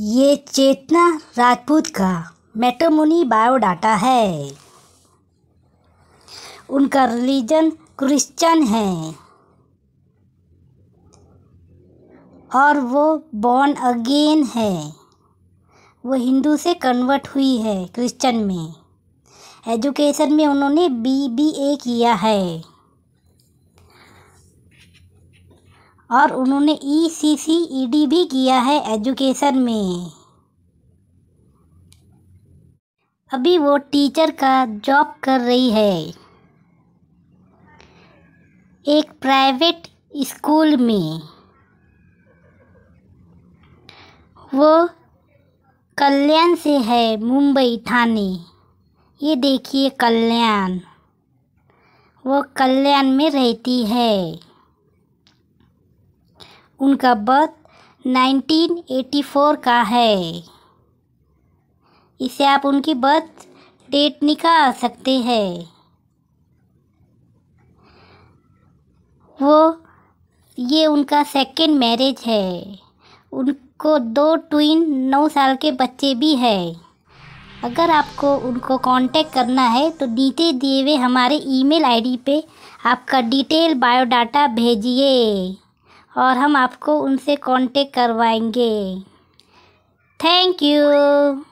ये चेतना राजपूत का मेटोमोनी बायोडाटा है उनका रिलीजन क्रिश्चियन है और वो बॉर्न अगेन है वो हिंदू से कन्वर्ट हुई है क्रिश्चियन में एजुकेशन में उन्होंने बी बी ए किया है और उन्होंने ई सी सी ई डी भी किया है एजुकेशन में अभी वो टीचर का जॉब कर रही है एक प्राइवेट स्कूल में वो कल्याण से है मुंबई थाने ये देखिए कल्याण वो कल्याण में रहती है उनका बर्थ 1984 का है इसे आप उनकी बर्थ डेट निकाल सकते हैं वो ये उनका सेकेंड मैरिज है उनको दो ट्विन नौ साल के बच्चे भी हैं अगर आपको उनको कांटेक्ट करना है तो नीचे दिए हुए हमारे ईमेल आईडी पे आपका डिटेल बायोडाटा भेजिए और हम आपको उनसे कांटेक्ट करवाएंगे थैंक यू